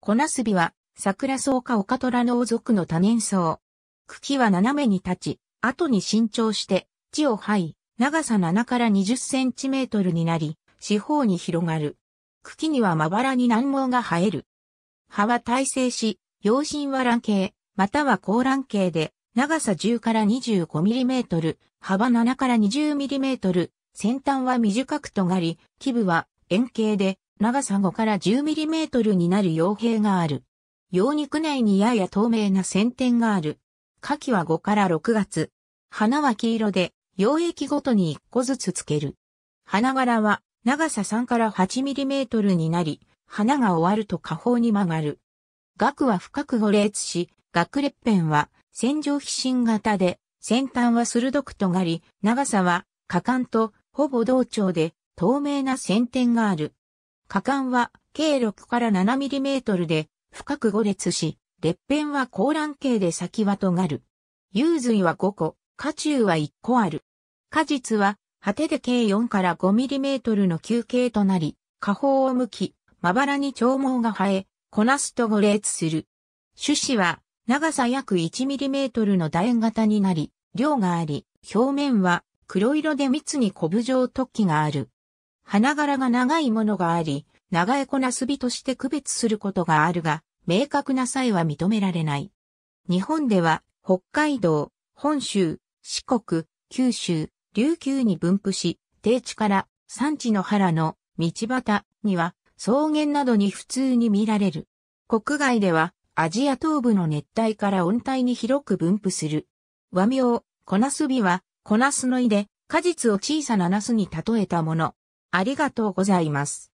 コナスビは、桜草か丘虎の王族の多年草。茎は斜めに立ち、後に伸長して、地を這い、長さ7から20センチメートルになり、四方に広がる。茎にはまばらに難毛が生える。葉は耐性し、葉芯は卵形、または高卵形で、長さ10から25ミリメートル、幅7から20ミリメートル、先端は短く尖り、基部は円形で、長さ5から1 0トルになる傭兵がある。羊肉内にやや透明な先天がある。夏季は5から6月。花は黄色で、溶液ごとに1個ずつつける。花柄は長さ3から8トルになり、花が終わると下方に曲がる。額は深く五列し、額列編は線状皮心型で、先端は鋭く尖り、長さは果敢とほぼ同調で透明な先天がある。果敢は計6から 7mm で深く5列し、列片は高卵形で先は尖る。幽髄は5個、下中は1個ある。果実は果てで計4から 5mm の球形となり、下方を向き、まばらに長毛が生え、こなすと5列する。種子は長さ約 1mm の楕円型になり、量があり、表面は黒色で密にコブ状突起がある。花柄が長いものがあり、長い子なすびとして区別することがあるが、明確な際は認められない。日本では、北海道、本州、四国、九州、琉球に分布し、低地から山地の原の道端には草原などに普通に見られる。国外ではアジア東部の熱帯から温帯に広く分布する。和名、粉ナスビは、粉ナスのいで、果実を小さなナスに例えたもの。ありがとうございます。